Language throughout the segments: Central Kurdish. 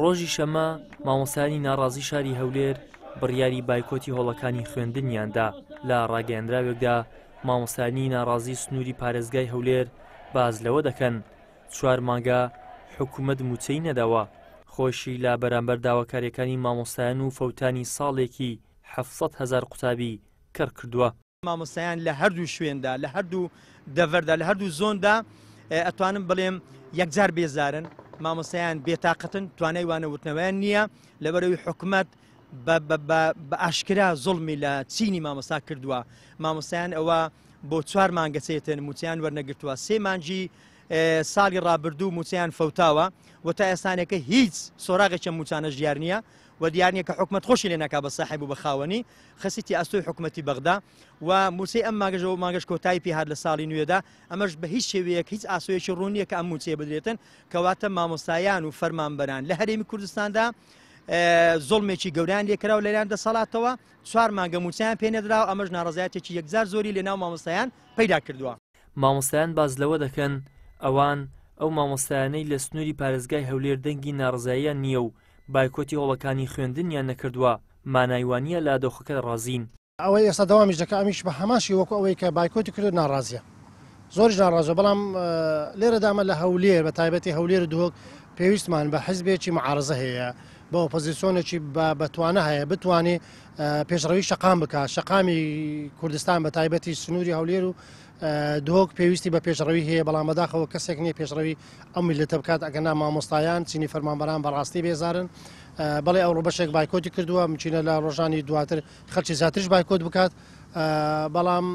ڕۆژی شەمە مامۆسانی ناڕازی شاری هەولێر بڕیاری بایکۆتی هۆڵەکانی خوێندنیاندا لە ڕاگەیاندراوێکدا مامۆسانی ناڕازی سنووری پارێزگای هەولێر باز لەوە دەکەن چوار مانگا حکوومەت موچەی نەداوە خۆشی لا بەرامبەر داواکاریەکانی مامۆسایان و فەوتانی ساڵێکی 700 هزار قوتابی کەڕ کردووە مامۆسایان لە هەردوو شوێندا لە هەردوو دەڤەردا لە هەردوو زۆندا ئەتوانم بڵێم یەکجار بێزارن مامۆسایان بێتاقەتن توانای وانە وتنەوەیان نییە لەبەرەوەی حکومت بە ئاشکرا زڵمی لە چینی مامەسا کردووە مامۆسایان ئەوە بۆ چوار مانگەچێتن موچیان وەرنەگرتووە سێ مانجی ساڵی ڕابردوو موچیان فەوتاوە و تا ئێستانەکە هیچ سۆراغێکە موچانە ژیار نییە و دیارنیەکە حکومت خۆشی لێنەکا بە ساحب و بە خاوەنی خسیتی ئەستۆی حکوومەتتی بەغدا و موسی ئەم ماگەژەوە ماگەش کۆتایی پێهات لە ساڵی نوێدا ئەمەش بە هیچ شێوەیەک هیچ ئاسوەیەکی ڕوونیە کە ئەم موچێ بدرێتن کەواتە مامۆستایان و فەرمانبەران لە هەرێمی کوردستاندا زۆڵمێکی گەوریان لێکرا و لەلایان دەسەڵاتەوە چوار مانگە موچیان پێنەدرا و ئەمەش ناڕزایەتێکی یەکزار زۆری لەناو مامۆستایان پیدا کردووە. مامۆستایان باز لەوە دەکەن ئەوان ئەو مامۆستایانەی لە سنووری پارێزگای هەولێر دەنگی ناڕزاییە نییە و بایکۆتی هەوڵەکانی خوێندنیان نەکردووە مانایوانیە لادۆخەکە ڕازین ئەوەی ئێستا داوامیش دەکە ئەمیش بە هەماشی وەکو ئەوەی کە بایکۆتی کرد ناڕازە زۆرش ناڕازە بەڵام لێرە دامە لە هەولێر بە تایبەتی هەولێر دوۆک پێویستمان بە حزبێکی معارزە هەیە بە ئۆپۆزیسیۆنێکی بەتوانە هەیە بتوانێت پێشڕەوی شقام بکە شقامی کوردستان بە تایبەتی سنووری هەولێر و دۆک پێویستی بە پێشڕەوی هەیە بەڵامەداخەوە کەسێک نیە پێشڕەوی ئەمی لە تەبکات ئەگەنا مامۆستایان چینی فەرمانبەران بەڕاستی بێزارن بەڵێ ئەو ڕۆبەشێک بایکۆتی کردووە مچینە لە ڕۆژانی دواتر خەرچی زیاترش بایکۆت بکات بەڵام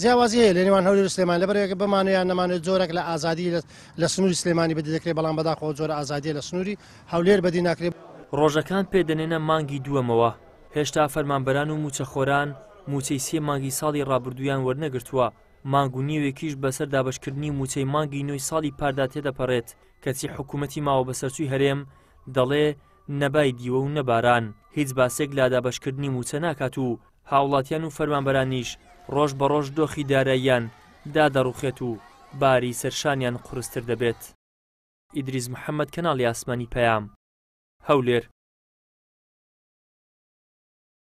جیاوازی هەیە لە نێوان هەولی سلێمان لە بەرێک بمانیان نەمانێت زۆرێک لە ئازادی لە سنووری سلێمانی بدە دەکرێت بەڵام بەداخەوە زۆر ئازادی لە سنووری هەولێر بەدی ناکرێت ڕۆژەکان پێدەنێنە مانگی دووەمەوە هێشتا فەرمانبەران و موچەخۆران موچەی سێ مانگی ساڵی ڕابردویان وەرنەگرتووە مانگ و نیوێکیش بەسەر دابشکردنی موچەی مانگی نوێی ساڵی پاردا تێدەپەڕێت کەچی حکوومەتی ماوە بەسەرچووی هەرێم دەڵێ نەبای دیوە و نەباران هیچ باسێک لا دابشکردنی موچە ناکات و هاوڵاتیان و فەرمانبەرانیش ڕۆژ بە ڕۆژ دۆخی داراییان دادەڕوخێت و باری سەرشانیان قرستر دەبێت ئیدریز محەممەد کەناڵی ئاسمانی پەیام هەولێر